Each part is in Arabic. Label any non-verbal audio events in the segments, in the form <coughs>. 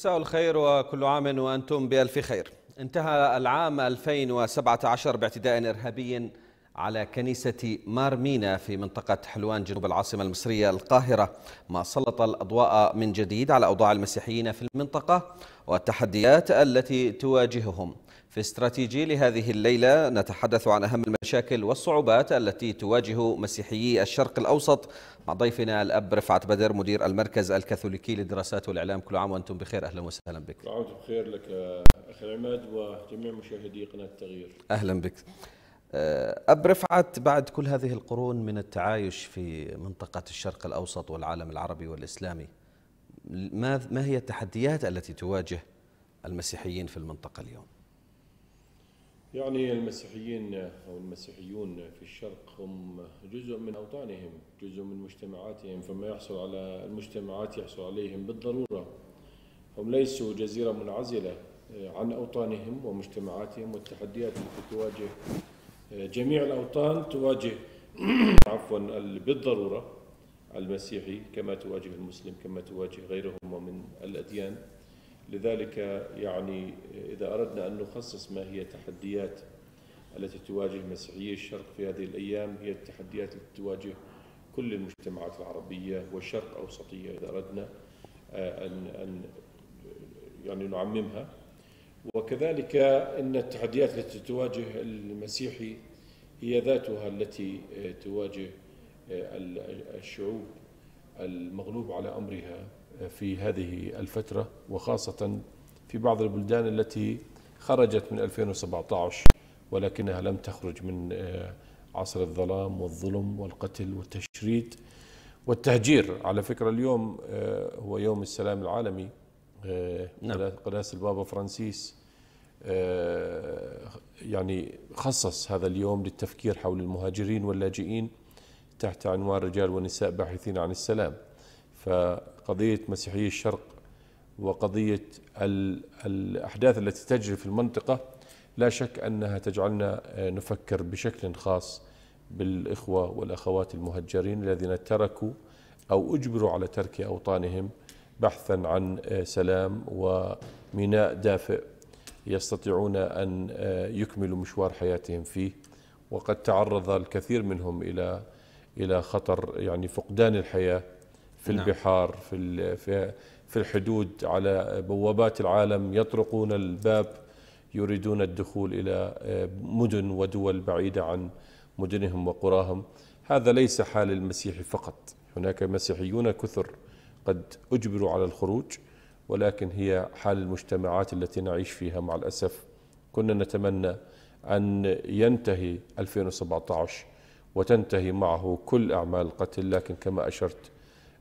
مساء الخير وكل عام وأنتم بألف خير انتهى العام 2017 باعتداء إرهابي على كنيسة مارمينا في منطقة حلوان جنوب العاصمة المصرية القاهرة ما سلط الأضواء من جديد على أوضاع المسيحيين في المنطقة والتحديات التي تواجههم في استراتيجي لهذه الليلة نتحدث عن أهم المشاكل والصعوبات التي تواجه مسيحيي الشرق الأوسط مع ضيفنا الأب رفعت بدر مدير المركز الكاثوليكي للدراسات والإعلام كل عام وأنتم بخير أهلا وسهلا بك كل عام بخير لك أخي عماد وجميع مشاهدي قناة التغيير أهلا بك آه، أب رفعت بعد كل هذه القرون من التعايش في منطقة الشرق الأوسط والعالم العربي والإسلامي ما هي التحديات التي تواجه المسيحيين في المنطقة اليوم؟ يعني المسيحيين أو المسيحيون في الشرق هم جزء من أوطانهم جزء من مجتمعاتهم فما يحصل على المجتمعات يحصل عليهم بالضرورة هم ليسوا جزيرة منعزلة عن أوطانهم ومجتمعاتهم والتحديات التي تواجه جميع الأوطان تواجه <clears throat> عفوا بالضرورة المسيحي كما تواجه المسلم كما تواجه غيرهم من الأديان لذلك يعني إذا أردنا أن نخصص ما هي التحديات التي تواجه مسيحيي الشرق في هذه الأيام هي التحديات التي تواجه كل المجتمعات العربية والشرق أوسطية إذا أردنا آه، أن أن يعني نعممها وكذلك أن التحديات التي تواجه المسيحي هي ذاتها التي آه، تواجه آه، الشعوب المغلوب على أمرها في هذه الفترة وخاصة في بعض البلدان التي خرجت من 2017 ولكنها لم تخرج من آه، عصر الظلام والظلم والقتل والتشريد والتهجير على فكرة اليوم آه، هو يوم السلام العالمي آه، نعم. قداس البابا فرانسيس يعني خصص هذا اليوم للتفكير حول المهاجرين واللاجئين تحت عنوان رجال ونساء باحثين عن السلام ف قضية مسيحي الشرق وقضية الأحداث التي تجري في المنطقة لا شك أنها تجعلنا آه، نفكر بشكل خاص بالإخوة والأخوات المهجرين الذين تركوا أو أجبروا على ترك أوطانهم بحثا عن آه، سلام وميناء دافئ يستطيعون أن آه، يكملوا مشوار حياتهم فيه وقد تعرض الكثير منهم إلى إلى خطر يعني فقدان الحياة في نعم. البحار في في الحدود على بوابات العالم يطرقون الباب يريدون الدخول الى آه، مدن ودول بعيده عن مدنهم وقراهم هذا ليس حال المسيحي فقط هناك مسيحيون كثر قد اجبروا على الخروج ولكن هي حال المجتمعات التي نعيش فيها مع الاسف كنا نتمنى ان ينتهي 2017 وتنتهي معه كل اعمال القتل لكن كما اشرت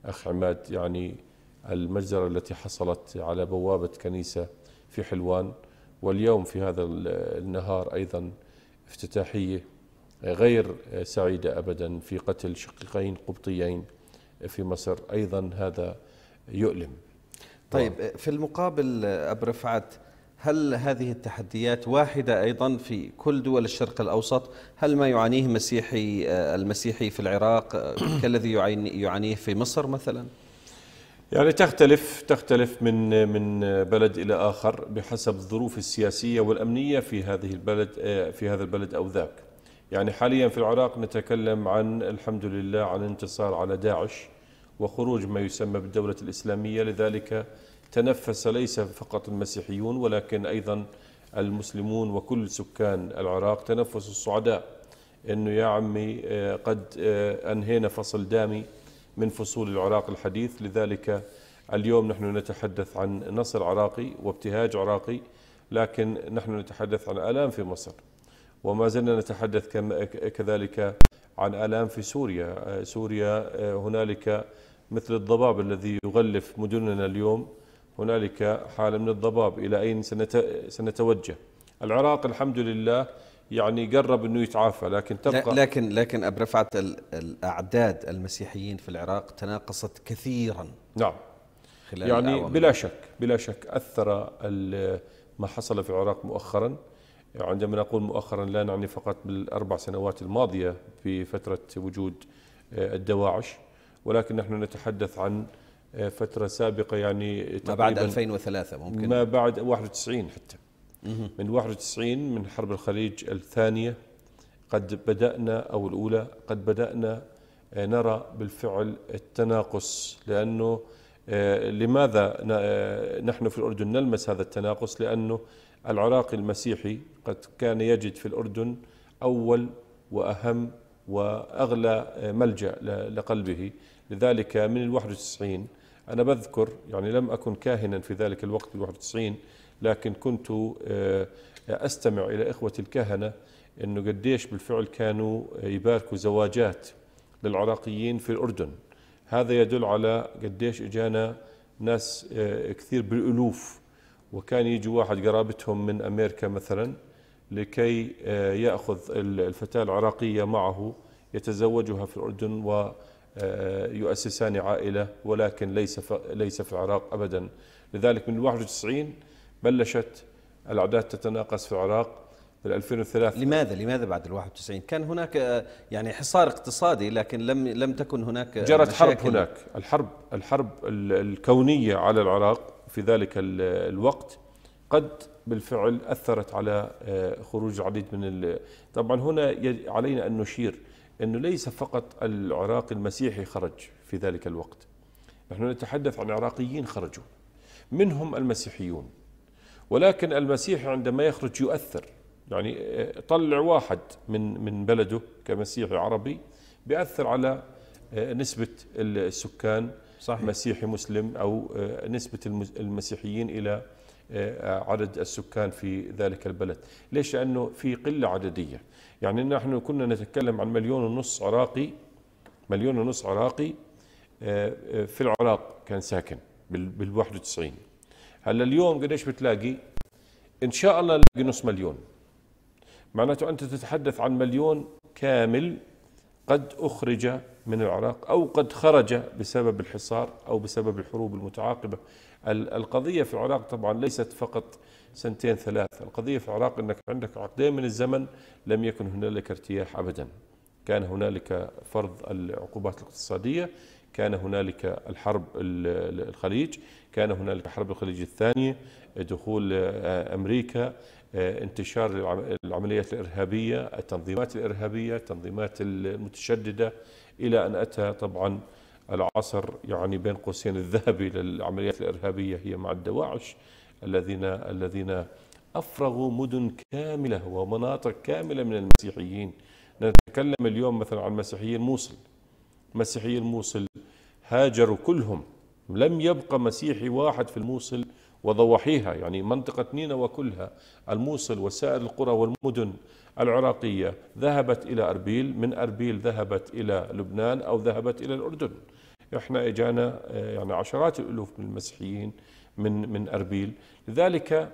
أخ عماد يعني المجزرة التي حصلت على بوابة كنيسة في حلوان واليوم في هذا النهار أيضا افتتاحية غير سعيدة أبدا في قتل شقيقين قبطيين في مصر أيضا هذا يؤلم طيب في المقابل أبرفعت رفعت هل هذه التحديات واحدة أيضا في كل دول الشرق الأوسط هل ما يعانيه مسيحي آه، المسيحي في العراق آه، <clears throat> كالذي يعانيه في مصر مثلا يعني تختلف تختلف من من بلد الى اخر بحسب الظروف السياسيه والامنيه في هذه البلد آه، في هذا البلد او ذاك. يعني حاليا في العراق نتكلم عن الحمد لله عن انتصار على داعش وخروج ما يسمى بالدوله الاسلاميه لذلك تنفس ليس فقط المسيحيون ولكن أيضا المسلمون وكل سكان العراق تنفس الصعداء أنه يا عمي آه، قد آه، أنهينا فصل دامي من فصول العراق الحديث لذلك اليوم نحن نتحدث عن نصر عراقي وابتهاج عراقي لكن نحن نتحدث عن آلام في مصر وما زلنا نتحدث كذلك عن آلام في سوريا آه، سوريا هنالك مثل الضباب الذي يغلف مدننا اليوم هنالك حالة من الضباب إلى أين سنتوجه العراق الحمد لله يعني قرب أنه يتعافى لكن تبقى لكن لكن أب رفعت الأعداد المسيحيين في العراق تناقصت كثيرا نعم خلال يعني بلا شك بلا شك أثر ما حصل في العراق مؤخرا عندما نقول مؤخرا لا نعني فقط بالأربع سنوات الماضية في فترة وجود آه، الدواعش ولكن نحن نتحدث عن فتره سابقه يعني ما بعد 2003 ممكن ما بعد 91 حتى من 91 من حرب الخليج الثانيه قد بدانا او الاولى قد بدانا آه، نرى بالفعل التناقص لانه آه، لماذا آه، نحن في الاردن نلمس هذا التناقص لانه العراقي المسيحي قد كان يجد في الاردن اول واهم واغلى ملجا لقلبه لذلك من ال 91 أنا بذكر يعني لم أكن كاهنا في ذلك الوقت ب 91 لكن كنت آه، آه، أستمع إلى إخوة الكهنة أنه قديش بالفعل كانوا يباركوا زواجات للعراقيين في الأردن هذا يدل على قديش إجانا ناس آه، كثير بالألوف وكان يجي واحد قرابتهم من أمريكا مثلا لكي يأخذ الفتاة العراقية معه يتزوجها في الأردن و آه، يؤسسان عائلة ولكن ليس ليس في العراق أبدا لذلك من 91 بلشت الأعداد تتناقص في العراق بال 2003 لماذا لماذا بعد ال 91 كان هناك آه، يعني حصار اقتصادي لكن لم لم تكن هناك جرت حرب هناك الحرب الحرب الكونية على العراق في ذلك الوقت قد بالفعل أثرت على آه، خروج العديد من طبعا هنا علينا أن نشير أنه ليس فقط العراقي المسيحي خرج في ذلك الوقت نحن نتحدث عن عراقيين خرجوا منهم المسيحيون ولكن المسيحي عندما يخرج يؤثر يعني آه، طلع واحد من من بلده كمسيحي عربي بيأثر على آه، نسبة السكان صحيح. مسيحي مسلم أو آه، نسبة المسيحيين إلى آه، عدد السكان في ذلك البلد ليش لأنه في قلة عددية يعني نحن كنا نتكلم عن مليون ونص عراقي مليون ونص عراقي آه، آه، في العراق كان ساكن بال 91 هلا اليوم قديش بتلاقي ان شاء الله نلاقي نص مليون معناته انت تتحدث عن مليون كامل قد اخرج من العراق أو قد خرج بسبب الحصار أو بسبب الحروب المتعاقبة القضية في العراق طبعا ليست فقط سنتين ثلاث القضية في العراق أنك عندك عقدين من الزمن لم يكن هنالك ارتياح أبدا كان هنالك فرض العقوبات الاقتصادية كان هنالك الحرب الخليج كان هنالك حرب الخليج الثانية دخول أمريكا انتشار العمليات الإرهابية التنظيمات الإرهابية التنظيمات المتشددة إلى أن أتى طبعا العصر يعني بين قوسين الذهبي للعمليات الإرهابية هي مع الدواعش الذين الذين أفرغوا مدن كاملة ومناطق كاملة من المسيحيين نتكلم اليوم مثلا عن مسيحيين موصل مسيحيين موصل هاجروا كلهم لم يبقى مسيحي واحد في الموصل وضواحيها يعني منطقة نينوى وكلها الموصل وسائر القرى والمدن العراقية ذهبت إلى أربيل من أربيل ذهبت إلى لبنان أو ذهبت إلى الأردن احنا اجانا آه، يعني عشرات الالوف من المسيحيين من من اربيل، لذلك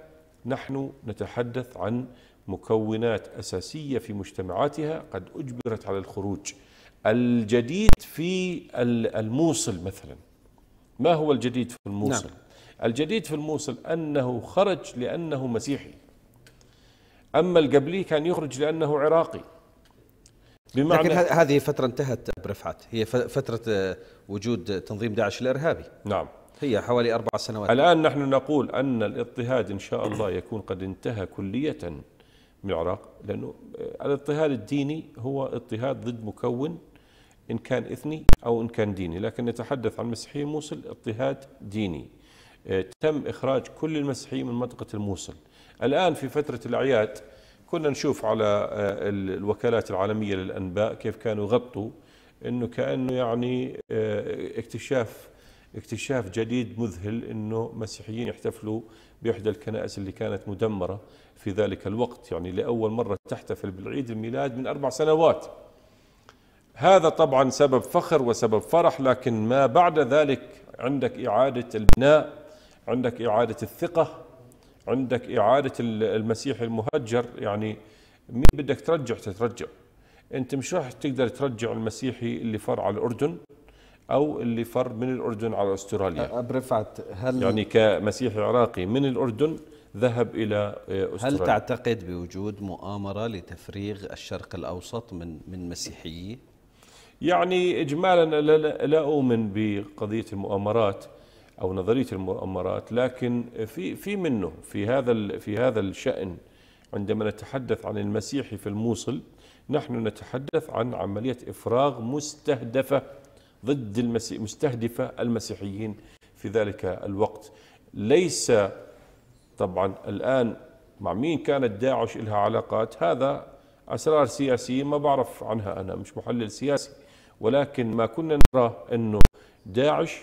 نحن نتحدث عن مكونات اساسيه في مجتمعاتها قد اجبرت على الخروج. الجديد في الموصل مثلا ما هو الجديد في الموصل؟ نعم. الجديد في الموصل أنه خرج لأنه مسيحي أما القبلي كان يخرج لأنه عراقي بمعنى لكن هذه فترة انتهت برفعت هي فترة آه، وجود تنظيم داعش الإرهابي نعم هي حوالي أربع سنوات الآن نحن نقول أن الاضطهاد إن شاء الله يكون قد انتهى كلية من العراق لأنه آه، الاضطهاد الديني هو اضطهاد ضد مكون إن كان إثني أو إن كان ديني لكن نتحدث عن مسيحي موصل اضطهاد ديني آه، تم إخراج كل المسيحيين من منطقة الموصل الآن في فترة الأعياد كنا نشوف على آه، الوكالات العالمية للأنباء كيف كانوا يغطوا أنه كأنه يعني آه، اكتشاف اكتشاف جديد مذهل أنه مسيحيين يحتفلوا بإحدى الكنائس اللي كانت مدمرة في ذلك الوقت يعني لأول مرة تحتفل بالعيد الميلاد من أربع سنوات هذا طبعا سبب فخر وسبب فرح لكن ما بعد ذلك عندك إعادة البناء عندك إعادة الثقة عندك إعادة المسيح المهجر يعني مين بدك ترجع تترجع أنت مش راح تقدر ترجع المسيحي اللي فر على الأردن أو اللي فر من الأردن على أستراليا أبرفعت هل يعني كمسيحي عراقي من الأردن ذهب إلى أستراليا هل تعتقد بوجود مؤامرة لتفريغ الشرق الأوسط من من مسيحيي؟ يعني إجمالا لا أؤمن بقضية المؤامرات او نظريه المؤامرات لكن في في منه في هذا في هذا الشان عندما نتحدث عن المسيحي في الموصل نحن نتحدث عن عمليه افراغ مستهدفه ضد المسيح مستهدفه المسيحيين في ذلك الوقت ليس طبعا الان مع مين كانت داعش لها علاقات هذا اسرار سياسيه ما بعرف عنها انا مش محلل سياسي ولكن ما كنا نرى انه داعش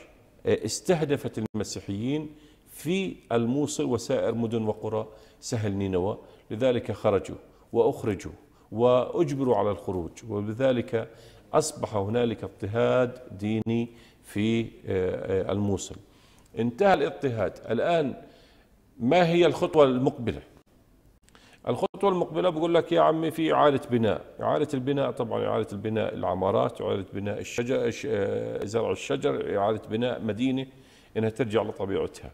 آه، استهدفت المسيحيين في الموصل وسائر مدن وقرى سهل نينوى لذلك خرجوا وأخرجوا وأجبروا على الخروج وبذلك أصبح هنالك اضطهاد ديني في آه، آه، الموصل انتهى الاضطهاد الآن ما هي الخطوة المقبلة الخطوة المقبلة بقول لك يا عمي في إعادة بناء إعادة البناء طبعا إعادة البناء العمارات إعادة بناء الشجر آه، زرع الشجر إعادة بناء مدينة إنها ترجع لطبيعتها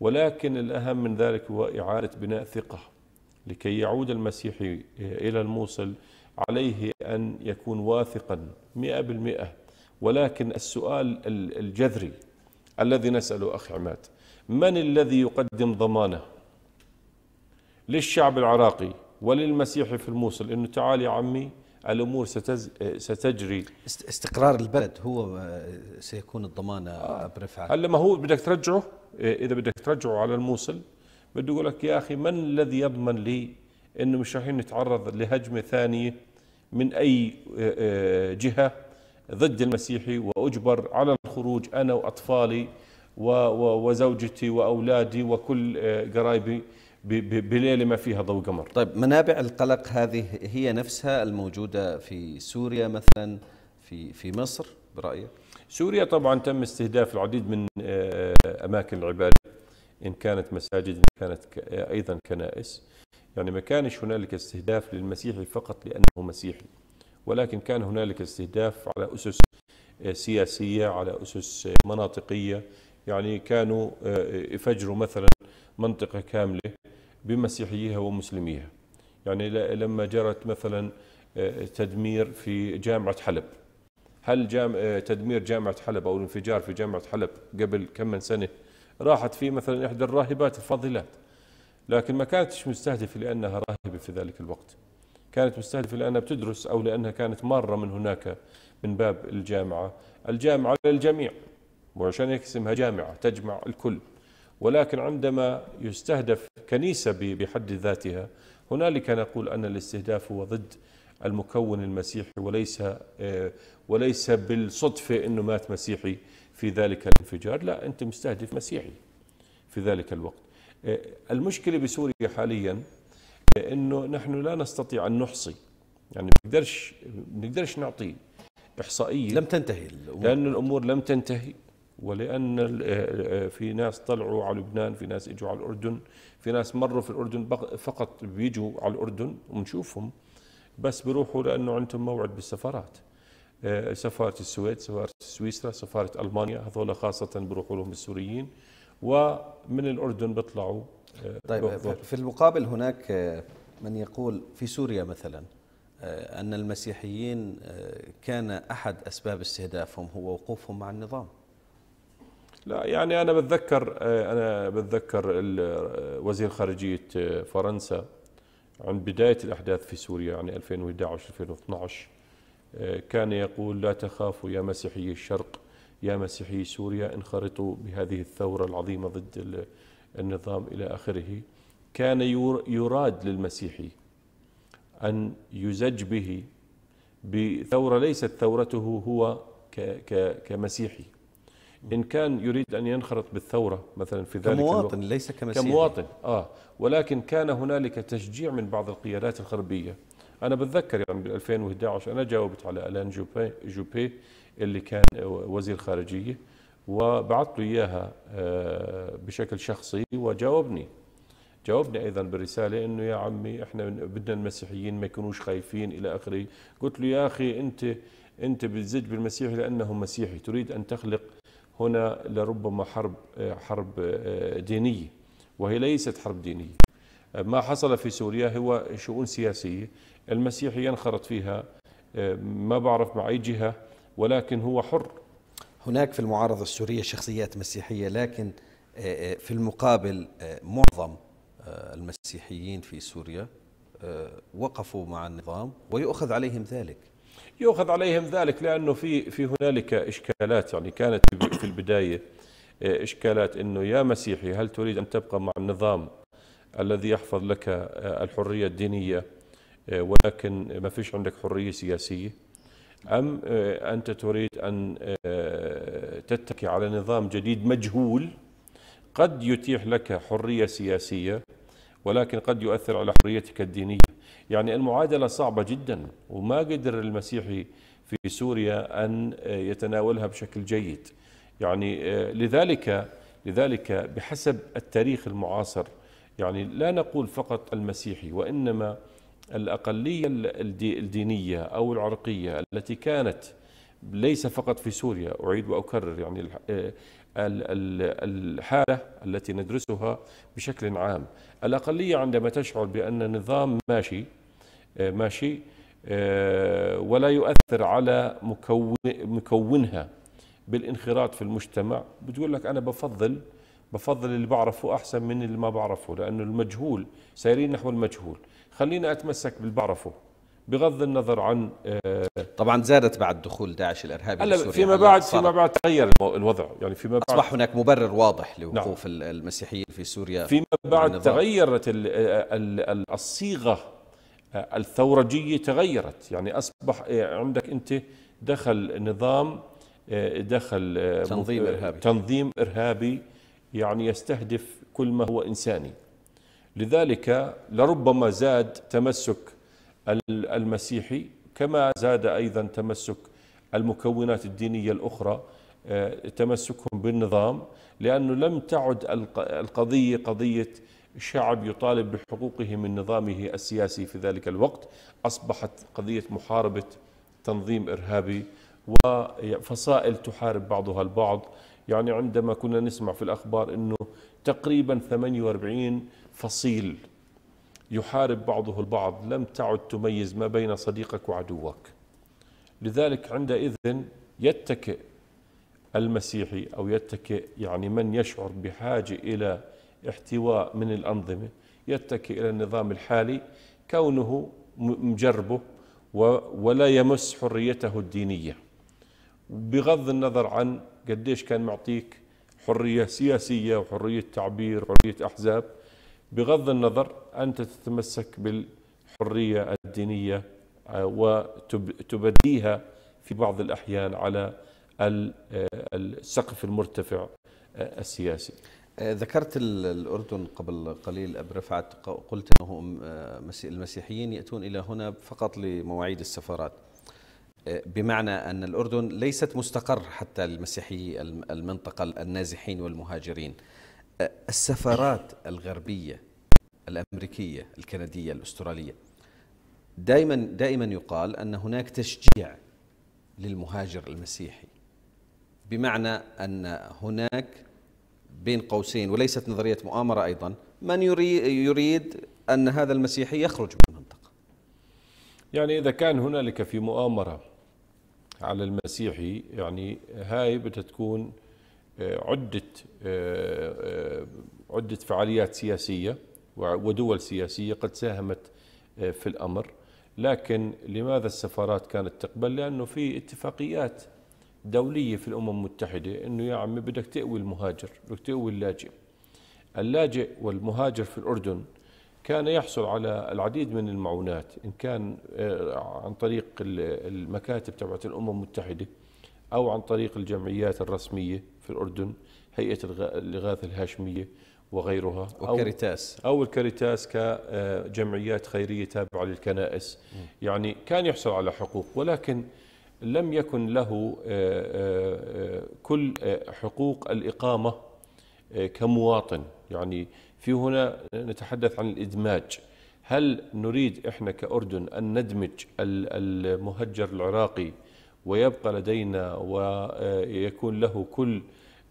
ولكن الأهم من ذلك هو إعادة بناء ثقة لكي يعود المسيحي آه، إلى الموصل عليه أن يكون واثقا مئة بالمئة ولكن السؤال الجذري الذي نسأله أخي عماد من الذي يقدم ضمانه للشعب العراقي وللمسيحي في الموصل انه تعال يا عمي الامور ستز... ستجري استقرار البلد هو آه، سيكون الضمانه آه. برفعه هلا ما هو بدك ترجعه إيه، اذا بدك ترجعه على الموصل بده يقول لك يا اخي من الذي يضمن لي انه مش رايحين نتعرض لهجمه ثانيه من اي آه، آه، جهه ضد المسيحي واجبر على الخروج انا واطفالي وزوجتي واولادي وكل قرايبي بليله ما فيها ضوء قمر طيب منابع القلق هذه هي نفسها الموجوده في سوريا مثلا في في مصر برايك سوريا طبعا تم استهداف العديد من آه، اماكن العباده ان كانت مساجد ان كانت آه، ايضا كنائس يعني ما كانش هنالك استهداف للمسيحي فقط لانه مسيحي ولكن كان هنالك استهداف على اسس آه، سياسيه على اسس مناطقيه يعني كانوا آه، آه، يفجروا مثلا منطقة كاملة بمسيحيها ومسلميها يعني لما جرت مثلا آه، تدمير في جامعة حلب هل جام تدمير جامعة حلب أو الانفجار في جامعة حلب قبل كم من سنة راحت فيه مثلا إحدى الراهبات الفاضلات لكن ما كانتش مستهدفة لأنها راهبة في ذلك الوقت كانت مستهدفة لأنها بتدرس أو لأنها كانت مارة من هناك من باب الجامعة الجامعة للجميع وعشان هيك اسمها جامعة تجمع الكل ولكن عندما يستهدف كنيسة بحد ذاتها هنالك نقول أن الاستهداف هو ضد المكون المسيحي وليس آه، وليس بالصدفة أنه مات مسيحي في ذلك الانفجار لا أنت مستهدف مسيحي في ذلك الوقت آه، المشكلة بسوريا حاليا آه، أنه نحن لا نستطيع أن نحصي يعني بنقدرش بنقدرش نعطي إحصائية لم تنتهي الأمور. لأن الأمور لم تنتهي ولان آه، آه، آه، في ناس طلعوا على لبنان في ناس اجوا على الاردن في ناس مروا في الاردن فقط بيجوا على الاردن ونشوفهم بس بيروحوا لانه عندهم موعد بالسفارات سفاره السويد سفاره سويسرا سفاره المانيا هذول خاصه بيروحوا لهم السوريين ومن الاردن بيطلعوا طيب في المقابل هناك من يقول في سوريا مثلا ان المسيحيين كان احد اسباب استهدافهم هو وقوفهم مع النظام لا يعني انا بتذكر آه، انا بتذكر آه، وزير خارجيه آه، فرنسا عند بدايه الاحداث في سوريا يعني 2011 2012 كان يقول لا تخافوا يا مسيحي الشرق يا مسيحي سوريا انخرطوا بهذه الثوره العظيمه ضد النظام الى اخره كان يراد للمسيحي ان يزج به بثوره ليست ثورته هو كمسيحي إن كان يريد أن ينخرط بالثورة مثلا في ذلك كمواطن الوقت. ليس كمسيحي كمواطن آه ولكن كان هنالك تشجيع من بعض القيادات الغربية أنا بتذكر يعني بال 2011 أنا جاوبت على ألان جوبي, جوبي اللي كان وزير خارجية وبعثت له إياها آه، بشكل شخصي وجاوبني جاوبني ايضا بالرساله انه يا عمي احنا بدنا المسيحيين ما يكونوش خايفين الى اخره قلت له يا اخي انت انت بتزج بالمسيحي لانه مسيحي تريد ان تخلق هنا لربما حرب حرب آه، دينيه وهي ليست حرب دينيه ما حصل في سوريا هو شؤون سياسيه المسيحي ينخرط فيها آه، ما بعرف مع اي جهه ولكن هو حر هناك في المعارضه السوريه شخصيات مسيحيه لكن آه، في المقابل معظم المسيحيين في سوريا وقفوا مع النظام ويؤخذ عليهم ذلك يؤخذ عليهم ذلك لانه في في هنالك اشكالات يعني كانت في البدايه آه، اشكالات انه يا مسيحي هل تريد ان تبقى مع النظام الذي يحفظ لك آه، الحريه الدينيه آه، ولكن ما فيش عندك حريه سياسيه ام انت تريد ان تتكي على نظام جديد مجهول قد يتيح لك حريه سياسيه ولكن قد يؤثر على حريتك الدينية يعني المعادلة صعبة جدا وما قدر المسيحي في سوريا أن يتناولها بشكل جيد يعني آه، لذلك لذلك بحسب التاريخ المعاصر يعني لا نقول فقط المسيحي وإنما الأقلية الدينية أو العرقية التي كانت ليس فقط في سوريا أعيد وأكرر يعني الحالة التي ندرسها بشكل عام الأقلية عندما تشعر بأن النظام ماشي آه، ماشي آه، ولا يؤثر على مكون مكونها بالانخراط في المجتمع بتقول لك أنا بفضل بفضل اللي بعرفه أحسن من اللي ما بعرفه لأنه المجهول سيرين نحو المجهول خلينا أتمسك بالبعرفه بغض النظر عن آه، طبعا زادت بعد دخول داعش الارهابي هلا فيما بعد فيما بعد تغير الوضع يعني فيما بعد اصبح هناك مبرر واضح نعم. لوقوف نعم. المسيحيين في سوريا فيما بعد تغيرت آه، الصيغه آه، الثورجيه تغيرت يعني اصبح عندك انت دخل نظام دخل تنظيم ارهابي تنظيم ارهابي يعني يستهدف كل ما هو انساني لذلك لربما زاد تمسك المسيحي كما زاد أيضا تمسك المكونات الدينية الأخرى آه، تمسكهم بالنظام لأنه لم تعد القضية قضية شعب يطالب بحقوقه من نظامه السياسي في ذلك الوقت أصبحت قضية محاربة تنظيم إرهابي وفصائل تحارب بعضها البعض يعني عندما كنا نسمع في الأخبار أنه تقريبا 48 فصيل يحارب بعضه البعض لم تعد تميز ما بين صديقك وعدوك لذلك عندئذ يتكئ المسيحي أو يتكئ يعني من يشعر بحاجة إلى احتواء من الأنظمة يتكئ إلى النظام الحالي كونه مجربه ولا يمس حريته الدينية بغض النظر عن قديش كان معطيك حرية سياسية وحرية تعبير وحرية أحزاب بغض النظر أنت تتمسك بالحرية الدينية آه، وتبديها في بعض الأحيان على آه، السقف المرتفع آه، السياسي ذكرت الأردن قبل قليل أب رفعت قلت أنه المسيحيين يأتون إلى هنا فقط لمواعيد السفارات بمعنى أن الأردن ليست مستقر حتى المسيحي المنطقة النازحين والمهاجرين السفارات الغربيه الامريكيه الكنديه الاستراليه دائما دائما يقال ان هناك تشجيع للمهاجر المسيحي بمعنى ان هناك بين قوسين وليست نظريه مؤامره ايضا من يريد ان هذا المسيحي يخرج من المنطقه يعني اذا كان هنالك في مؤامره على المسيحي يعني هاي بدها تكون آه، عدة آه، آه، عدة فعاليات سياسية ودول سياسية قد ساهمت في الأمر لكن لماذا السفارات كانت تقبل لأنه في اتفاقيات دولية في الأمم المتحدة أنه يا عمي بدك تقوي المهاجر بدك تقوي اللاجئ اللاجئ والمهاجر في الأردن كان يحصل على العديد من المعونات إن كان عن طريق المكاتب تبعت الأمم المتحدة أو عن طريق الجمعيات الرسمية في الأردن هيئة الإغاثة الهاشمية وغيرها وكاريتاس أو, أو الكاريتاس كجمعيات خيرية تابعة للكنائس يعني كان يحصل على حقوق ولكن لم يكن له آه، آه، كل آه، حقوق الإقامة كمواطن يعني في هنا نتحدث عن الإدماج هل نريد إحنا كأردن أن ندمج المهجر العراقي ويبقى لدينا ويكون له كل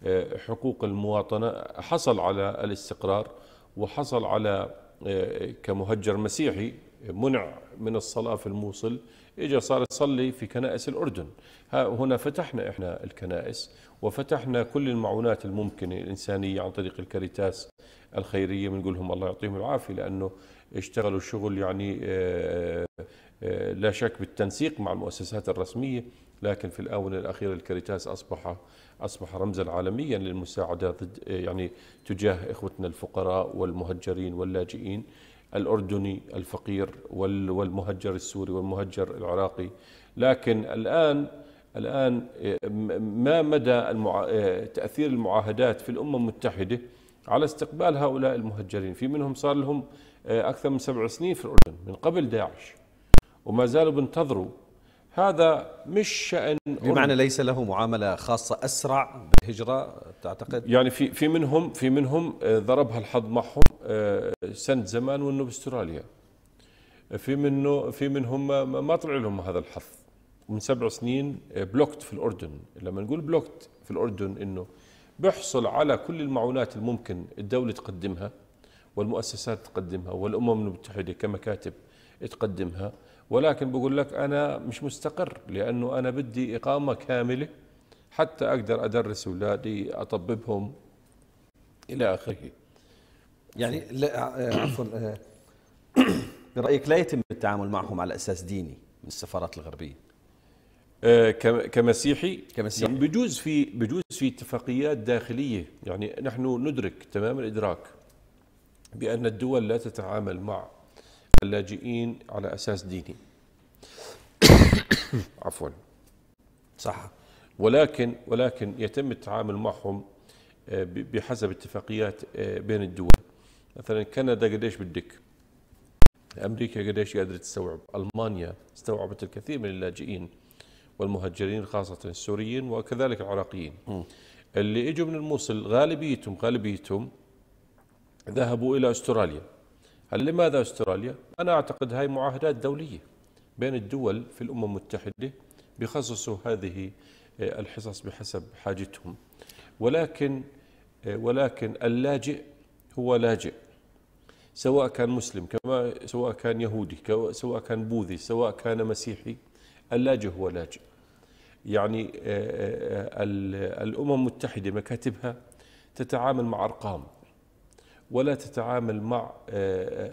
آه، حقوق المواطنة حصل على الاستقرار وحصل على آه، كمهجر مسيحي منع من الصلاة في الموصل إجا صار يصلي في كنائس الأردن هنا فتحنا إحنا الكنائس وفتحنا كل المعونات الممكنة الإنسانية عن طريق الكاريتاس الخيرية بنقول لهم الله يعطيهم العافية لأنه اشتغلوا شغل يعني آه، آه، لا شك بالتنسيق مع المؤسسات الرسمية لكن في الآونة الأخيرة الكاريتاس أصبح أصبح رمزا عالميا للمساعدة آه، ضد يعني تجاه إخوتنا الفقراء والمهجرين واللاجئين الأردني الفقير والمهجر السوري والمهجر العراقي لكن الآن الآن آه، ما مدى المع... تأثير المعاهدات في الأمم المتحدة على استقبال هؤلاء المهجرين في منهم صار لهم أكثر من سبع سنين في الأردن من قبل داعش وما زالوا بينتظروا هذا مش شأن بمعنى ليس له معاملة خاصة أسرع بالهجرة تعتقد؟ يعني في في منهم في منهم آه، ضربها الحظ معهم آه، سنة زمان وانه باستراليا في منه في منهم ما طلع لهم هذا الحظ من سبع سنين بلوكت آه، في الأردن لما نقول بلوكت في الأردن انه بيحصل على كل المعونات الممكن الدولة تقدمها والمؤسسات تقدمها والأمم المتحدة كمكاتب تقدمها ولكن بقول لك انا مش مستقر لانه انا بدي اقامه كامله حتى اقدر ادرس اولادي اطببهم الى اخره يعني لا آه، عفوا آه، <coughs> برايك لا يتم التعامل معهم على اساس ديني من السفارات الغربيه آه، كمسيحي كمسيحي يعني بجوز في بجوز في اتفاقيات داخليه يعني نحن ندرك تمام الادراك بان الدول لا تتعامل مع اللاجئين على أساس ديني <coughs> عفوا صح ولكن ولكن يتم التعامل معهم آه، بحسب اتفاقيات آه، بين الدول مثلا كندا قديش بدك امريكا قديش قادره تستوعب المانيا استوعبت الكثير من اللاجئين والمهجرين خاصه السوريين وكذلك العراقيين م. اللي اجوا من الموصل غالبيتهم غالبيتهم ذهبوا الى استراليا هل لماذا استراليا؟ أنا أعتقد هاي معاهدات دولية بين الدول في الأمم المتحدة بخصصوا هذه آه، الحصص بحسب حاجتهم ولكن آه، ولكن اللاجئ هو لاجئ سواء كان مسلم كما سواء كان يهودي سواء كان بوذي سواء كان مسيحي اللاجئ هو لاجئ يعني آه، الأمم المتحدة مكاتبها تتعامل مع أرقام ولا تتعامل مع آه،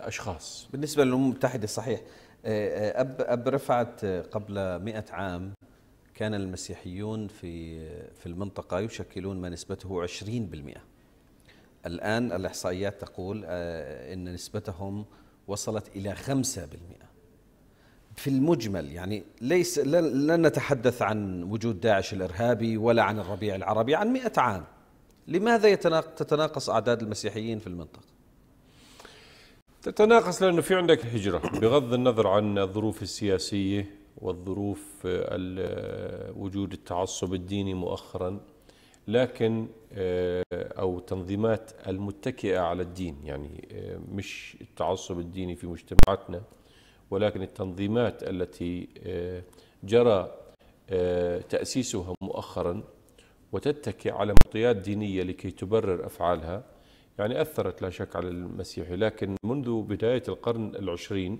آه، أشخاص بالنسبة للأمم المتحدة صحيح آه، أب, أب رفعت قبل مئة عام كان المسيحيون في في المنطقة يشكلون ما نسبته 20% الآن الإحصائيات تقول أن نسبتهم وصلت إلى 5% في المجمل يعني ليس لن نتحدث عن وجود داعش الإرهابي ولا عن الربيع العربي عن مئة عام لماذا تتناقص أعداد المسيحيين في المنطقة؟ تتناقص لأنه في عندك هجرة بغض النظر عن الظروف السياسية والظروف آه، آه، وجود التعصب الديني مؤخرا لكن آه، أو تنظيمات المتكئة على الدين يعني مش التعصب الديني في مجتمعاتنا ولكن التنظيمات التي جرى تأسيسها مؤخرا وتتكئ على معطيات دينية لكي تبرر أفعالها يعني أثرت لا شك على المسيحي لكن منذ بداية القرن العشرين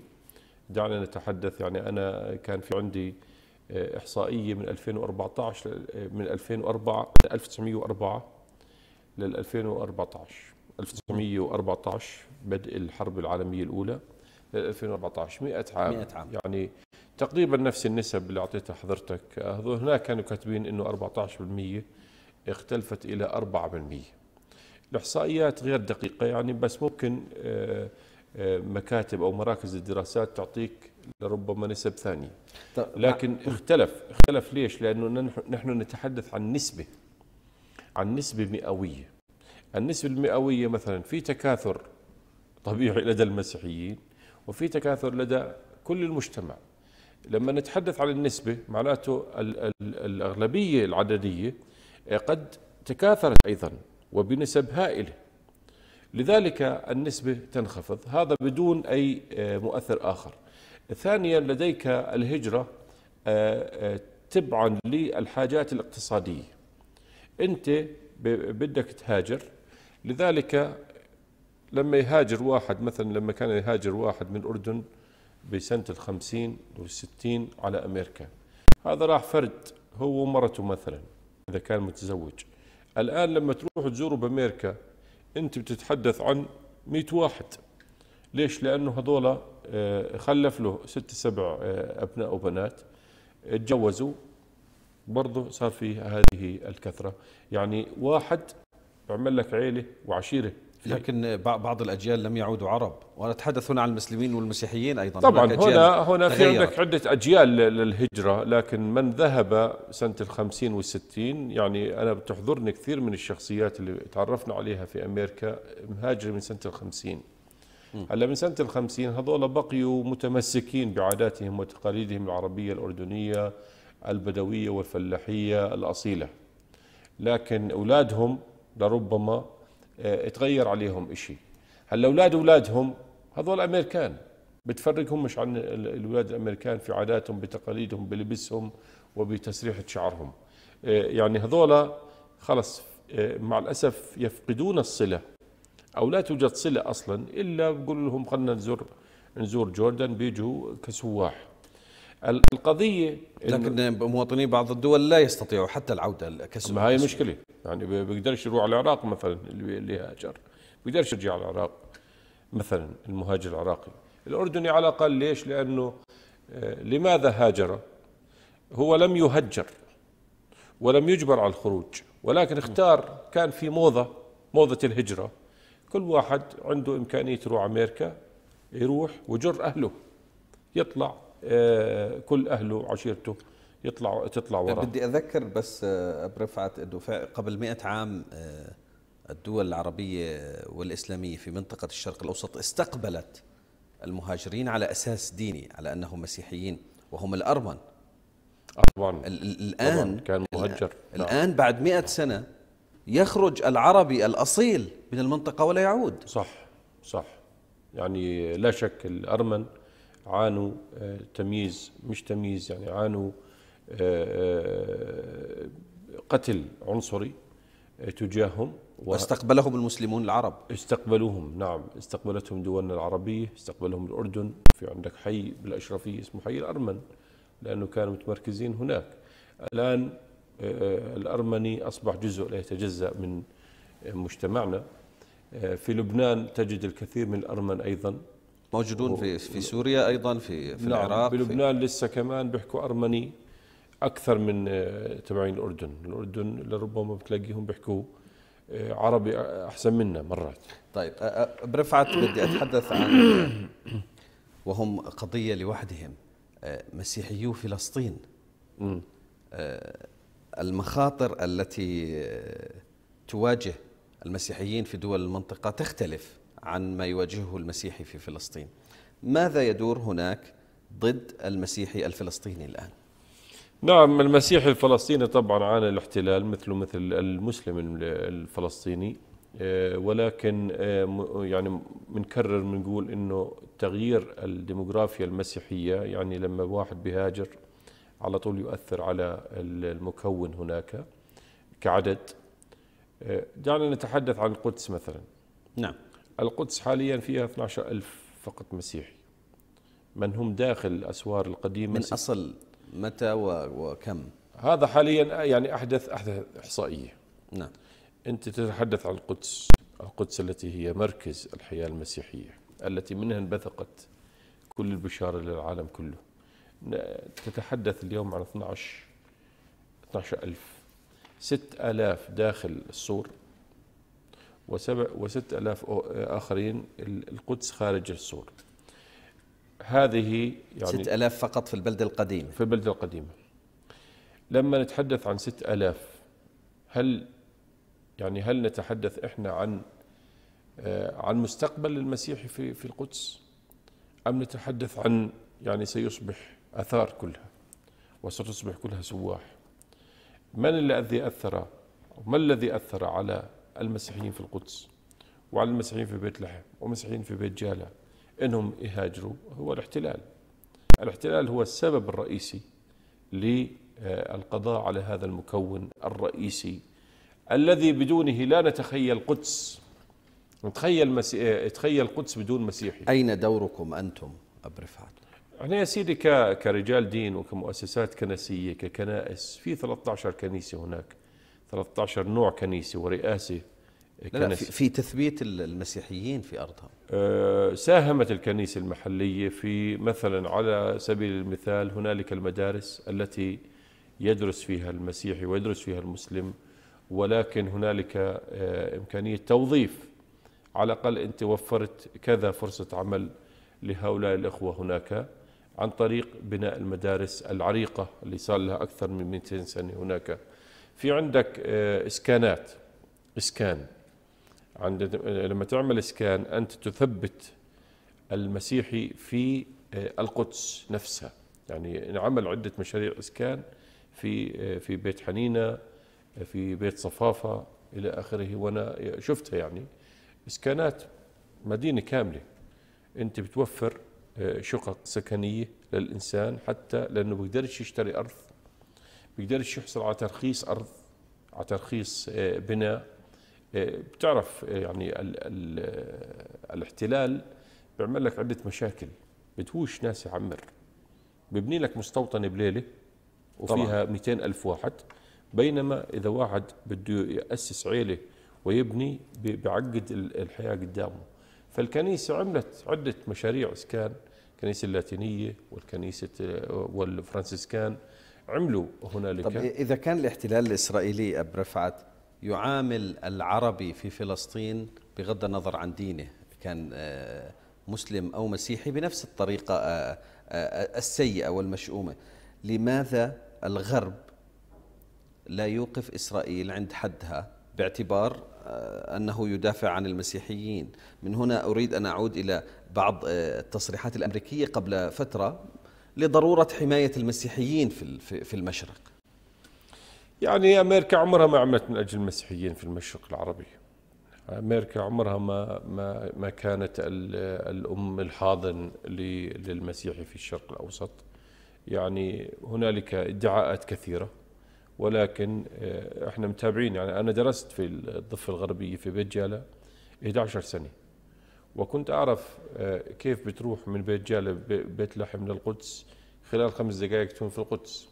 دعنا نتحدث يعني أنا كان في عندي آه، إحصائية من 2014 آه، من 2004 1904 لل 2014 1914 بدء الحرب العالمية الأولى لل 2014 100 عام 100 عام يعني تقريبا نفس النسب اللي أعطيتها حضرتك هناك كانوا كاتبين أنه 14% اختلفت إلى 4% الإحصائيات غير دقيقة يعني بس ممكن آه، آه، مكاتب أو مراكز الدراسات تعطيك لربما نسب ثانية طيب، لكن آه، اختلف اختلف ليش لأنه نحن نتحدث عن نسبة عن نسبة مئوية النسبة المئوية مثلا في تكاثر طبيعي لدى المسيحيين وفي تكاثر لدى كل المجتمع لما نتحدث عن النسبة معناته الأغلبية العددية قد تكاثرت أيضا وبنسب هائلة لذلك النسبة تنخفض هذا بدون أي آه، مؤثر آخر ثانيا لديك الهجرة آه، آه، تبعا للحاجات الاقتصادية أنت بدك تهاجر لذلك لما يهاجر واحد مثلا لما كان يهاجر واحد من الأردن بسنة الخمسين والستين على أمريكا هذا راح فرد هو ومرته مثلا إذا كان متزوج الآن لما تروح تزوروا بأمريكا أنت بتتحدث عن 100 واحد ليش؟ لأنه هذولا آه، خلف له ست سبع آه، أبناء وبنات اتجوزوا برضه صار في هذه الكثرة يعني واحد بعمل لك عيلة وعشيرة لكن بعض الاجيال لم يعودوا عرب وانا اتحدث هنا عن المسلمين والمسيحيين ايضا طبعا هنا هنا في عندك عده اجيال للهجره لكن من ذهب سنه ال50 وال60 يعني انا بتحضرني كثير من الشخصيات اللي تعرفنا عليها في امريكا مهاجره من سنه ال50 هلا من سنه ال50 هذول بقيوا متمسكين بعاداتهم وتقاليدهم العربيه الاردنيه البدويه والفلاحيه الاصيله لكن اولادهم لربما آه، تغير عليهم إشي هلا أولاد أولادهم هذول أمريكان بتفرقهم مش عن الأولاد الأمريكان في عاداتهم بتقاليدهم بلبسهم وبتسريحة شعرهم آه، يعني هذول خلص آه، مع الأسف يفقدون الصلة أو لا توجد صلة أصلا إلا بقول لهم خلنا نزور نزور جوردن بيجوا كسواح القضيه لكن مواطني بعض الدول لا يستطيعوا حتى العوده كسر هاي المشكله يعني بيقدرش يروح على العراق مثلا اللي هاجر بيقدرش يرجع على العراق مثلا المهاجر العراقي الاردني على الاقل ليش لانه آه، لماذا هاجر هو لم يهجر ولم يجبر على الخروج ولكن اختار كان في موضه موضه الهجره كل واحد عنده امكانيه يروح امريكا يروح وجر اهله يطلع آه، كل اهله وعشيرته يطلعوا تطلع وراه بدي اذكر بس آه، ابو رفعت انه قبل 100 عام آه، الدول العربيه والاسلاميه في منطقه الشرق الاوسط استقبلت المهاجرين على اساس ديني على انهم مسيحيين وهم الارمن طبعا الان كان مهجر نعم. الان بعد 100 سنه يخرج العربي الاصيل من المنطقه ولا يعود صح صح يعني لا شك الارمن عانوا آه، تمييز مش تمييز يعني عانوا آه، آه، قتل عنصري تجاههم واستقبلهم المسلمون العرب استقبلوهم نعم استقبلتهم دولنا العربية استقبلهم الأردن في عندك حي بالأشرفية اسمه حي الأرمن لأنه كانوا متمركزين هناك الآن الأرمني أصبح جزء لا يتجزأ من مجتمعنا في لبنان تجد الكثير من الأرمن أيضا موجودون في في سوريا ايضا في في نعم العراق في لبنان لسه كمان بيحكوا ارمني اكثر من آه، تبعين الاردن، الاردن لربما بتلاقيهم بيحكوا آه، عربي احسن منا مرات طيب آه، برفعت بدي اتحدث عن <coughs> وهم قضيه لوحدهم مسيحيو فلسطين المخاطر التي تواجه المسيحيين في دول المنطقه تختلف عن ما يواجهه المسيحي في فلسطين ماذا يدور هناك ضد المسيحي الفلسطيني الآن؟ نعم المسيحي الفلسطيني طبعا عانى الاحتلال مثله مثل المسلم الفلسطيني آه، ولكن آه، يعني بنكرر بنقول انه تغيير الديموغرافيا المسيحيه يعني لما واحد بيهاجر على طول يؤثر على المكون هناك كعدد دعنا آه، نتحدث عن القدس مثلا نعم القدس حاليا فيها 12 ألف فقط مسيحي من هم داخل الأسوار القديمة من أصل متى وكم؟ هذا حاليا يعني أحدث أحدث إحصائية نعم أنت تتحدث عن القدس القدس التي هي مركز الحياة المسيحية التي منها انبثقت كل البشارة للعالم كله تتحدث اليوم عن 12 12 ألف 6000 داخل السور وسبع وست ألاف آخرين القدس خارج السور هذه يعني ست ألاف فقط في البلدة القديمة في البلدة القديمة لما نتحدث عن ست ألاف هل يعني هل نتحدث إحنا عن آه، عن مستقبل المسيح في في القدس أم نتحدث عن يعني سيصبح أثار كلها وستصبح كلها سواح من الذي أثر ما الذي أثر على المسيحيين في القدس وعلى المسيحيين في بيت لحم ومسيحيين في بيت جالة انهم يهاجروا هو الاحتلال الاحتلال هو السبب الرئيسي للقضاء على هذا المكون الرئيسي الذي بدونه لا نتخيل قدس نتخيل مسي... تخيل قدس بدون مسيحي أين دوركم أنتم أب رفعت؟ احنا يا سيدي ك... كرجال دين وكمؤسسات كنسية ككنائس في 13 كنيسة هناك 13 نوع كنيسه ورئاسه لا, لا في, تثبيت المسيحيين في ارضهم آه، ساهمت الكنيسه المحليه في مثلا على سبيل المثال هنالك المدارس التي يدرس فيها المسيحي ويدرس فيها المسلم ولكن هنالك آه، امكانيه توظيف على الاقل انت وفرت كذا فرصه عمل لهؤلاء الاخوه هناك عن طريق بناء المدارس العريقه اللي صار لها اكثر من 200 سنه هناك في عندك آه، اسكانات اسكان عند آه، لما تعمل اسكان انت تثبت المسيحي في آه، القدس نفسها يعني انعمل عده مشاريع اسكان في في بيت حنينه في بيت صفافه الى اخره وانا شفتها يعني اسكانات مدينه كامله انت بتوفر شقق سكنيه للانسان حتى لانه بيقدرش يشتري ارض بيقدرش يحصل على ترخيص ارض على ترخيص آه، بناء آه، بتعرف آه، يعني الـ الـ الاحتلال بيعمل لك عده مشاكل بتوش ناس يعمر ببني لك مستوطنه بليله وفيها 200 ألف واحد بينما إذا واحد بده يأسس عيلة ويبني بيعقد الحياة قدامه فالكنيسة عملت عدة مشاريع إسكان الكنيسة اللاتينية والكنيسة والفرنسيسكان عملوا هنالك طب إذا كان الاحتلال الإسرائيلي أب رفعت يعامل العربي في فلسطين بغض النظر عن دينه كان آه، مسلم أو مسيحي بنفس الطريقة آه، آه، السيئة والمشؤومة لماذا الغرب لا يوقف إسرائيل عند حدها باعتبار أنه يدافع عن المسيحيين من هنا أريد أن أعود إلى بعض التصريحات الأمريكية قبل فترة لضروره حمايه المسيحيين في في المشرق؟ يعني امريكا عمرها ما عملت من اجل المسيحيين في المشرق العربي. امريكا عمرها ما ما ما كانت الام الحاضن للمسيحي في الشرق الاوسط. يعني هنالك ادعاءات كثيره ولكن آه، احنا متابعين يعني انا درست في الضفه الغربيه في بيت جاله 11 سنه وكنت أعرف آه، كيف بتروح من بيت جالب بيت لحم للقدس خلال خمس دقائق تكون في القدس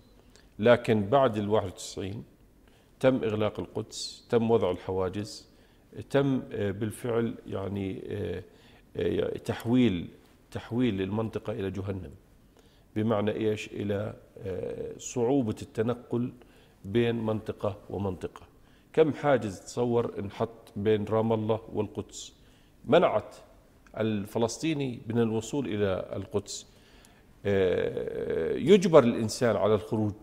لكن بعد ال 91 تم إغلاق القدس تم وضع الحواجز تم آه، بالفعل يعني آه، تحويل تحويل المنطقة إلى جهنم بمعنى إيش إلى صعوبة التنقل بين منطقة ومنطقة كم حاجز تصور انحط بين رام الله والقدس منعت الفلسطيني من الوصول إلى القدس آه، يجبر الإنسان على الخروج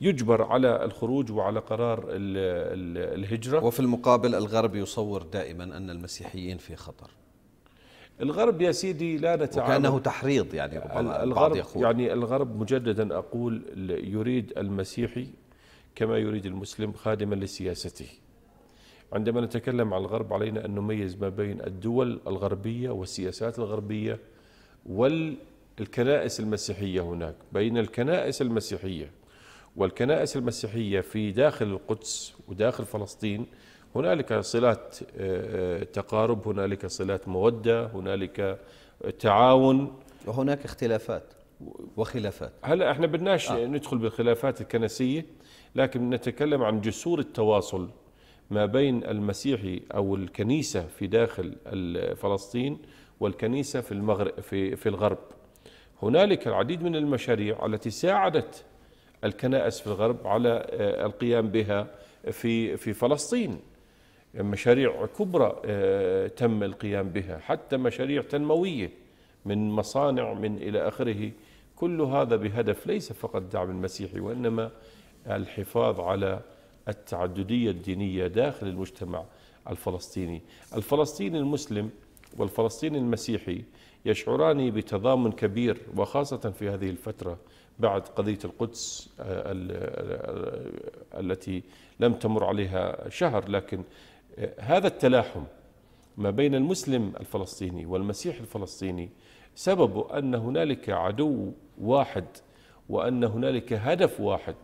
يجبر على الخروج وعلى قرار الهجرة وفي المقابل الغرب يصور دائما أن المسيحيين في خطر الغرب يا سيدي لا نتعامل وكأنه تحريض يعني ربما الغرب يقول يعني الغرب مجددا أقول يريد المسيحي كما يريد المسلم خادما لسياسته عندما نتكلم عن الغرب علينا أن نميز ما بين الدول الغربية والسياسات الغربية والكنائس المسيحية هناك بين الكنائس المسيحية والكنائس المسيحية في داخل القدس وداخل فلسطين هنالك صلات آه، تقارب هنالك صلات مودة هنالك تعاون وهناك اختلافات وخلافات هلا احنا بدناش آه. ندخل بالخلافات الكنسية لكن نتكلم عن جسور التواصل ما بين المسيحي أو الكنيسة في داخل فلسطين والكنيسة في المغرب في في الغرب. هنالك العديد من المشاريع التي ساعدت الكنائس في الغرب على آه، القيام بها في في فلسطين. مشاريع كبرى آه، تم القيام بها حتى مشاريع تنموية من مصانع من إلى آخره كل هذا بهدف ليس فقط دعم المسيحي وإنما الحفاظ على التعددية الدينية داخل المجتمع الفلسطيني الفلسطيني المسلم والفلسطيني المسيحي يشعران بتضامن كبير وخاصة في هذه الفترة بعد قضية القدس آه، آه، التي لم تمر عليها شهر لكن آه، هذا التلاحم ما بين المسلم الفلسطيني والمسيح الفلسطيني سببه أن هنالك عدو واحد وأن هنالك هدف واحد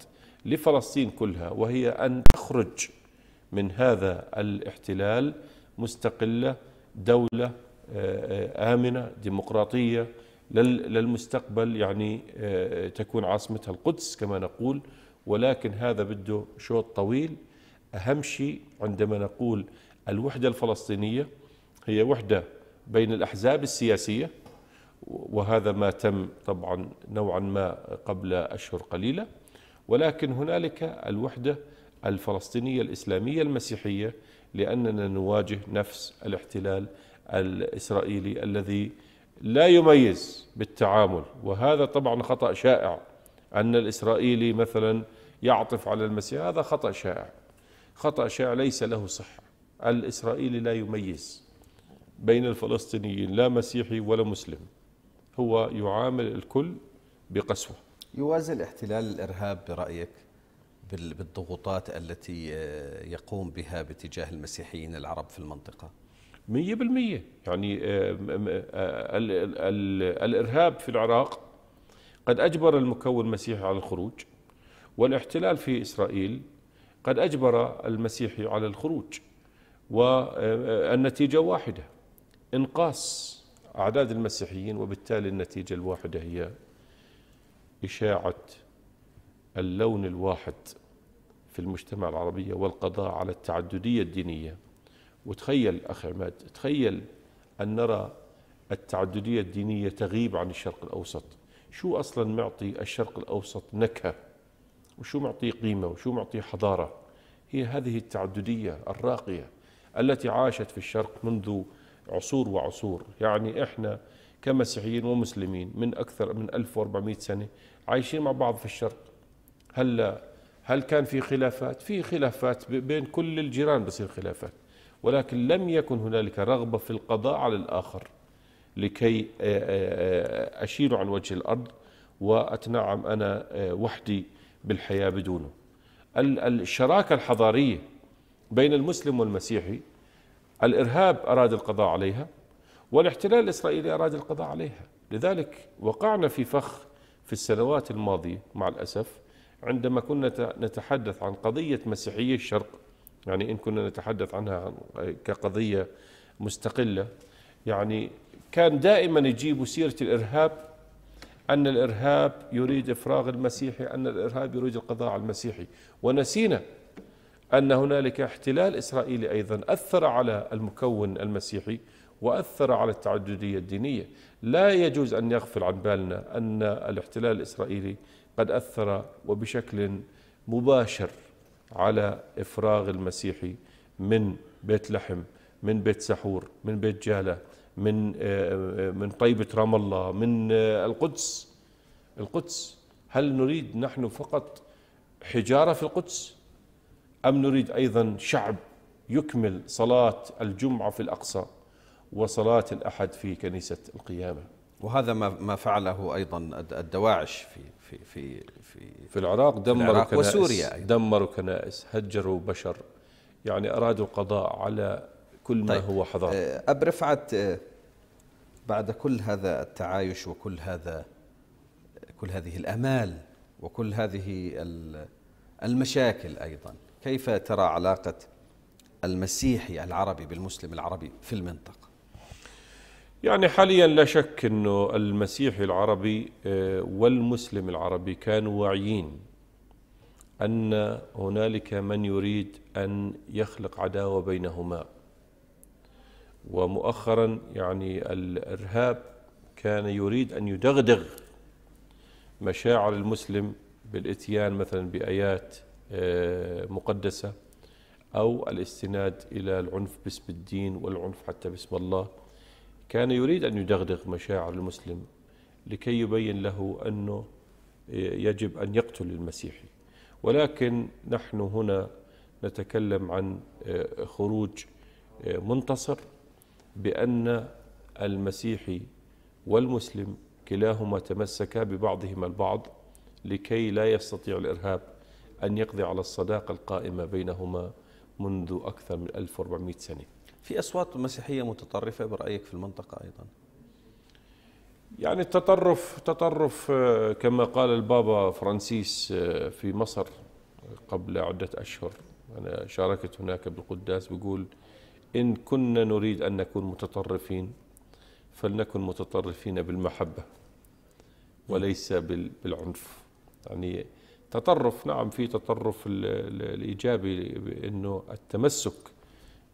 لفلسطين كلها وهي أن تخرج من هذا الاحتلال مستقلة دولة آه، آه، آمنة ديمقراطية للمستقبل يعني آه، تكون عاصمتها القدس كما نقول ولكن هذا بده شوط طويل أهم شيء عندما نقول الوحدة الفلسطينية هي وحدة بين الأحزاب السياسية وهذا ما تم طبعا نوعا ما قبل أشهر قليلة ولكن هنالك الوحدة الفلسطينية الإسلامية المسيحية لأننا نواجه نفس الاحتلال الإسرائيلي الذي لا يميز بالتعامل وهذا طبعا خطأ شائع أن الإسرائيلي مثلا يعطف على المسيح هذا خطأ شائع خطأ شائع ليس له صحة الإسرائيلي لا يميز بين الفلسطينيين لا مسيحي ولا مسلم هو يعامل الكل بقسوه يوازي الاحتلال الارهاب برايك بالضغوطات التي آه، يقوم بها باتجاه المسيحيين العرب في المنطقه؟ 100% يعني آه، آه، الارهاب في العراق قد اجبر المكون المسيحي على الخروج والاحتلال في اسرائيل قد اجبر المسيحي على الخروج والنتيجه واحده انقاص اعداد المسيحيين وبالتالي النتيجه الواحده هي إشاعة اللون الواحد في المجتمع العربي والقضاء على التعددية الدينية وتخيل أخي عماد تخيل أن نرى التعددية الدينية تغيب عن الشرق الأوسط شو أصلا معطي الشرق الأوسط نكهة وشو معطي قيمة وشو معطي حضارة هي هذه التعددية الراقية التي عاشت في الشرق منذ عصور وعصور يعني إحنا كمسيحيين ومسلمين من أكثر من 1400 سنة عايشين مع بعض في الشرق هلا هل كان في خلافات؟ في خلافات بين كل الجيران بصير خلافات ولكن لم يكن هنالك رغبة في القضاء على الآخر لكي آه، آه، آه، أشيله عن وجه الأرض وأتنعم أنا وحدي بالحياة بدونه الشراكة الحضارية بين المسلم والمسيحي الإرهاب أراد القضاء عليها والاحتلال الإسرائيلي أراد القضاء عليها لذلك وقعنا في فخ في السنوات الماضية مع الأسف عندما كنا نتحدث عن قضية مسيحية الشرق يعني إن كنا نتحدث عنها كقضية مستقلة يعني كان دائما يجيبوا سيرة الإرهاب أن الإرهاب يريد إفراغ المسيحي أن الإرهاب يريد القضاء على المسيحي ونسينا أن هنالك احتلال إسرائيلي أيضا أثر على المكون المسيحي وأثر على التعددية الدينية لا يجوز أن يغفل عن بالنا أن الاحتلال الإسرائيلي قد أثر وبشكل مباشر على إفراغ المسيحي من بيت لحم من بيت سحور من بيت جالة من آه، من طيبة رام الله من آه، القدس القدس هل نريد نحن فقط حجارة في القدس أم نريد أيضا شعب يكمل صلاة الجمعة في الأقصى وصلاة الأحد في كنيسة القيامة وهذا ما ما فعله ايضا الدواعش في في في في, في العراق دمروا في العراق كنائس وسوريا أيضا. دمروا كنائس هجروا بشر يعني ارادوا القضاء على كل ما طيب هو حضاره آه، اب رفعت آه، بعد كل هذا التعايش وكل هذا كل هذه الامال وكل هذه المشاكل ايضا كيف ترى علاقه المسيحي العربي بالمسلم العربي في المنطقه يعني حاليا لا شك انه المسيحي العربي آه، والمسلم العربي كانوا واعيين ان هنالك من يريد ان يخلق عداوه بينهما ومؤخرا يعني الارهاب كان يريد ان يدغدغ مشاعر المسلم بالاتيان مثلا بايات آه، مقدسه او الاستناد الى العنف باسم الدين والعنف حتى باسم الله كان يريد أن يدغدغ مشاعر المسلم لكي يبين له أنه يجب أن يقتل المسيحي ولكن نحن هنا نتكلم عن خروج منتصر بأن المسيحي والمسلم كلاهما تمسكا ببعضهما البعض لكي لا يستطيع الإرهاب أن يقضي على الصداقة القائمة بينهما منذ أكثر من 1400 سنة في أصوات مسيحية متطرفة برأيك في المنطقة أيضا يعني التطرف تطرف آه، كما قال البابا فرانسيس آه، في مصر قبل عدة أشهر أنا شاركت هناك بالقداس بيقول إن كنا نريد أن نكون متطرفين فلنكن متطرفين بالمحبة وليس بالعنف يعني تطرف نعم في تطرف الإيجابي أنه التمسك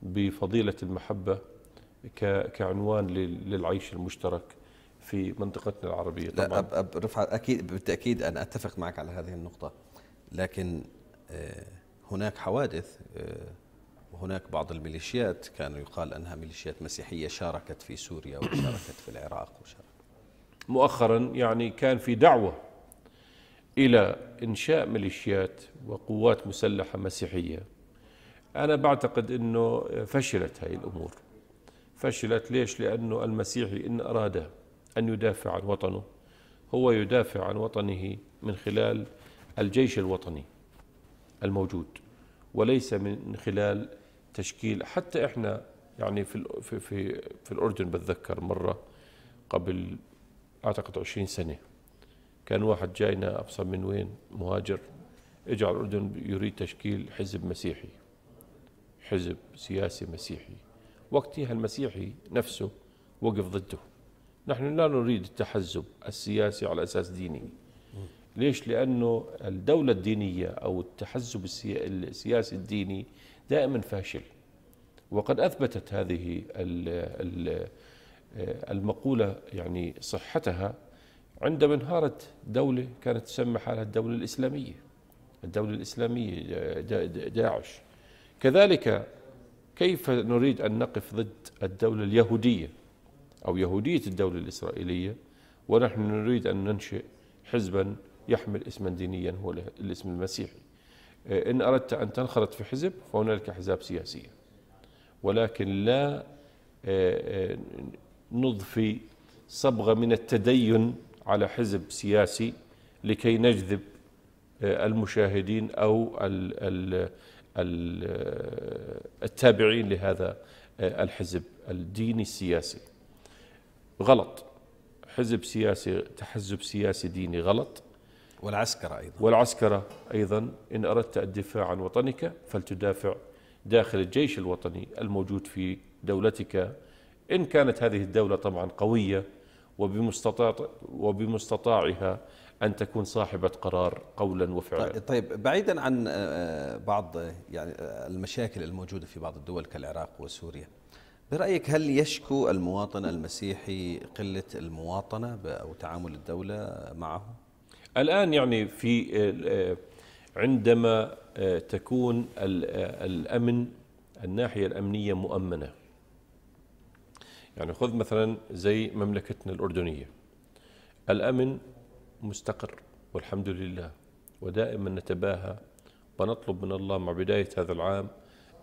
بفضيلة المحبة كعنوان للعيش المشترك في منطقتنا العربية طبعا لا أب أب رفعت أكيد بالتأكيد أنا أتفق معك على هذه النقطة لكن آه، هناك حوادث آه، وهناك بعض الميليشيات كان يقال أنها ميليشيات مسيحية شاركت في سوريا وشاركت في العراق وشاركت مؤخرا يعني كان في دعوة إلى إنشاء ميليشيات وقوات مسلحة مسيحية أنا بعتقد أنه فشلت هذه الأمور فشلت ليش؟ لأنه المسيحي إن أراد أن يدافع عن وطنه هو يدافع عن وطنه من خلال الجيش الوطني الموجود وليس من خلال تشكيل حتى احنا يعني في في في, في الاردن بتذكر مره قبل اعتقد 20 سنه كان واحد جاينا ابصر من وين مهاجر اجى على الاردن يريد تشكيل حزب مسيحي حزب سياسي مسيحي وقتها المسيحي نفسه وقف ضده نحن لا نريد التحزب السياسي على أساس ديني ليش؟ لأنه الدولة الدينية أو التحزب السياسي الديني دائما فاشل وقد أثبتت هذه المقولة يعني صحتها عندما انهارت دولة كانت تسمى حالها الدولة الإسلامية الدولة الإسلامية داعش كذلك كيف نريد أن نقف ضد الدولة اليهودية أو يهودية الدولة الإسرائيلية ونحن نريد أن ننشئ حزبا يحمل اسما دينيا هو الاسم المسيحي إيه، إن أردت أن تنخرط في حزب فهنالك أحزاب سياسية ولكن لا إيه، إيه، نضفي صبغة من التدين على حزب سياسي لكي نجذب المشاهدين أو ال ال التابعين لهذا آه، الحزب الديني السياسي غلط حزب سياسي تحزب سياسي ديني غلط والعسكرة أيضا والعسكرة أيضا إن أردت الدفاع عن وطنك فلتدافع داخل الجيش الوطني الموجود في دولتك إن كانت هذه الدولة طبعا قوية وبمستطاع وبمستطاعها أن تكون صاحبة قرار قولا وفعلا طيب, طيب، بعيدا عن آه، بعض يعني آه، المشاكل الموجودة في بعض الدول كالعراق وسوريا برأيك هل يشكو المواطن المسيحي قلة المواطنة أو تعامل الدولة معه؟ الآن يعني في آه، عندما تكون الأمن الناحية الأمنية مؤمنة يعني خذ مثلا زي مملكتنا الأردنية الأمن مستقر والحمد لله ودائما نتباهى ونطلب من الله مع بداية هذا العام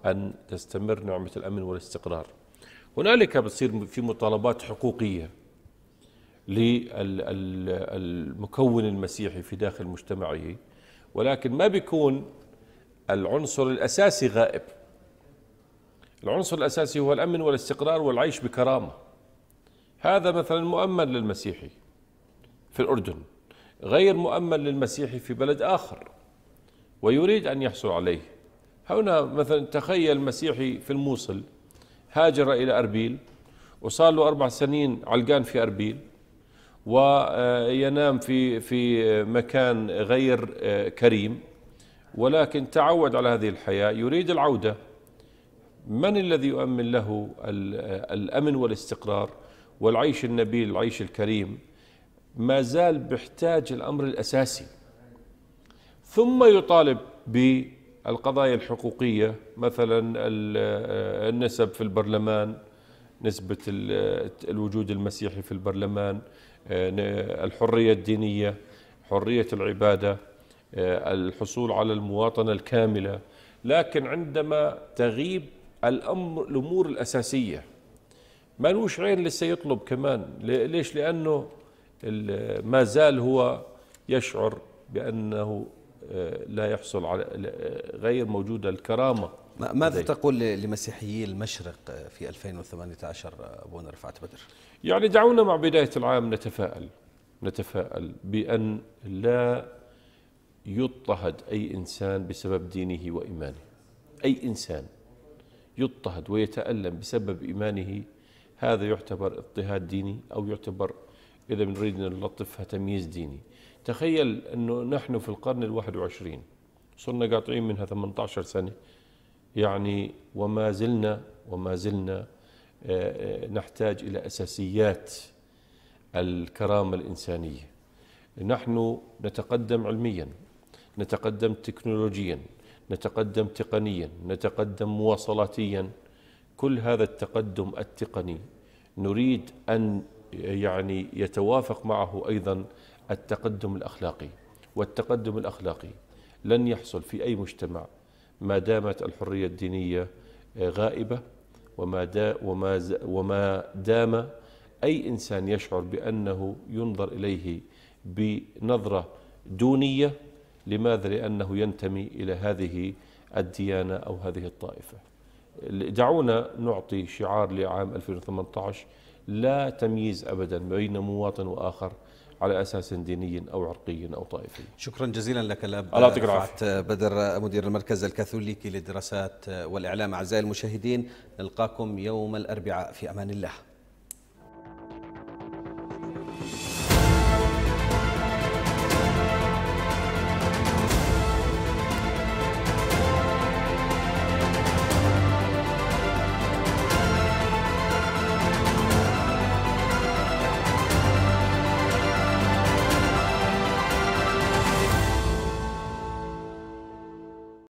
أن تستمر نعمة الأمن والاستقرار هنالك بتصير في مطالبات حقوقية للمكون المسيحي في داخل مجتمعه ولكن ما بيكون العنصر الأساسي غائب العنصر الأساسي هو الأمن والاستقرار والعيش بكرامة هذا مثلا مؤمن للمسيحي في الأردن غير مؤمن للمسيح في بلد آخر ويريد أن يحصل عليه هنا مثلا تخيل مسيحي في الموصل هاجر إلى أربيل وصار له أربع سنين علقان في أربيل وينام في في مكان غير آه، كريم ولكن تعود على هذه الحياة يريد العودة من الذي يؤمن له آه، الأمن والاستقرار والعيش النبيل العيش الكريم ما زال بيحتاج الأمر الأساسي ثم يطالب بالقضايا الحقوقية مثلا آه، النسب في البرلمان نسبة آه، الوجود المسيحي في البرلمان آه، الحرية الدينية حرية العبادة الحصول على المواطنة الكاملة لكن عندما تغيب الأمر الأمور الأساسية ما ملوش عين لسه يطلب كمان ليش لأنه ما زال هو يشعر بأنه آه، لا يحصل على آه، غير موجودة الكرامة ماذا تقول لمسيحيي المشرق آه، في 2018 أبونا رفعت بدر؟ يعني دعونا مع بداية العام نتفائل نتفائل بأن لا يضطهد أي إنسان بسبب دينه وإيمانه أي إنسان يضطهد ويتألم بسبب إيمانه هذا يعتبر اضطهاد ديني أو يعتبر إذا بنريد نلطفها تمييز ديني تخيل أنه نحن في القرن الواحد وعشرين صرنا قاطعين منها 18 سنة يعني وما زلنا وما زلنا آه، آه، نحتاج إلى أساسيات الكرامة الإنسانية نحن نتقدم علميا نتقدم تكنولوجيا نتقدم تقنيا نتقدم مواصلاتيا كل هذا التقدم التقني نريد أن يعني يتوافق معه ايضا التقدم الاخلاقي والتقدم الاخلاقي لن يحصل في اي مجتمع ما دامت الحريه الدينيه آه، غائبه وما وما وما دام اي انسان يشعر بانه ينظر اليه بنظره دونيه لماذا؟ لانه ينتمي الى هذه الديانه او هذه الطائفه. دعونا نعطي شعار لعام 2018 لا تمييز أبدا بين مواطن وآخر على اساس ديني او عرقي او طائفي. شكرا جزيلا لك الاب رفعت بدر مدير المركز الكاثوليكي للدراسات والاعلام اعزائي المشاهدين نلقاكم يوم الاربعاء في امان الله.